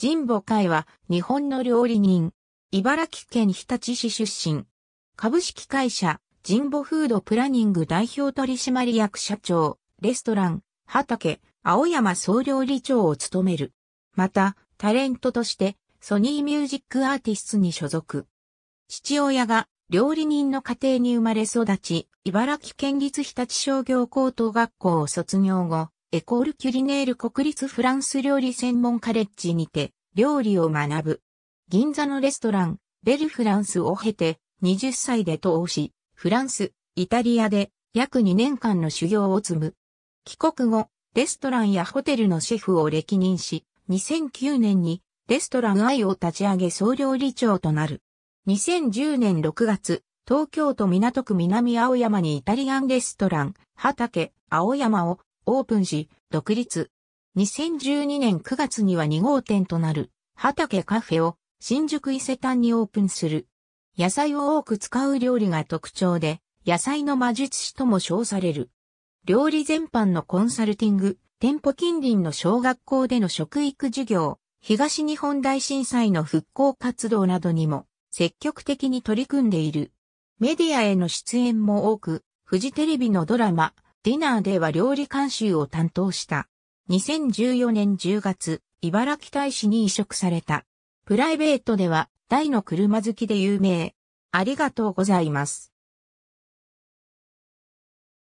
神保海は日本の料理人。茨城県日立市出身。株式会社神保フードプランニング代表取締役社長、レストラン、畑、青山総料理長を務める。また、タレントとしてソニーミュージックアーティストに所属。父親が料理人の家庭に生まれ育ち、茨城県立日立商業高等学校を卒業後、エコール・キュリネール国立フランス料理専門カレッジにて、料理を学ぶ。銀座のレストラン、ベルフランスを経て、20歳で投資、フランス、イタリアで、約2年間の修行を積む。帰国後、レストランやホテルのシェフを歴任し、2009年に、レストラン愛を立ち上げ総料理長となる。2010年6月、東京都港区南青山にイタリアンレストラン、畑、青山をオープンし、独立。2012年9月には2号店となる、畑カフェを新宿伊勢丹にオープンする。野菜を多く使う料理が特徴で、野菜の魔術師とも称される。料理全般のコンサルティング、店舗近隣の小学校での食育授業、東日本大震災の復興活動などにも積極的に取り組んでいる。メディアへの出演も多く、フジテレビのドラマ、ディナーでは料理監修を担当した。2014年10月、茨城大使に移植された。プライベートでは大の車好きで有名。ありがとうございます。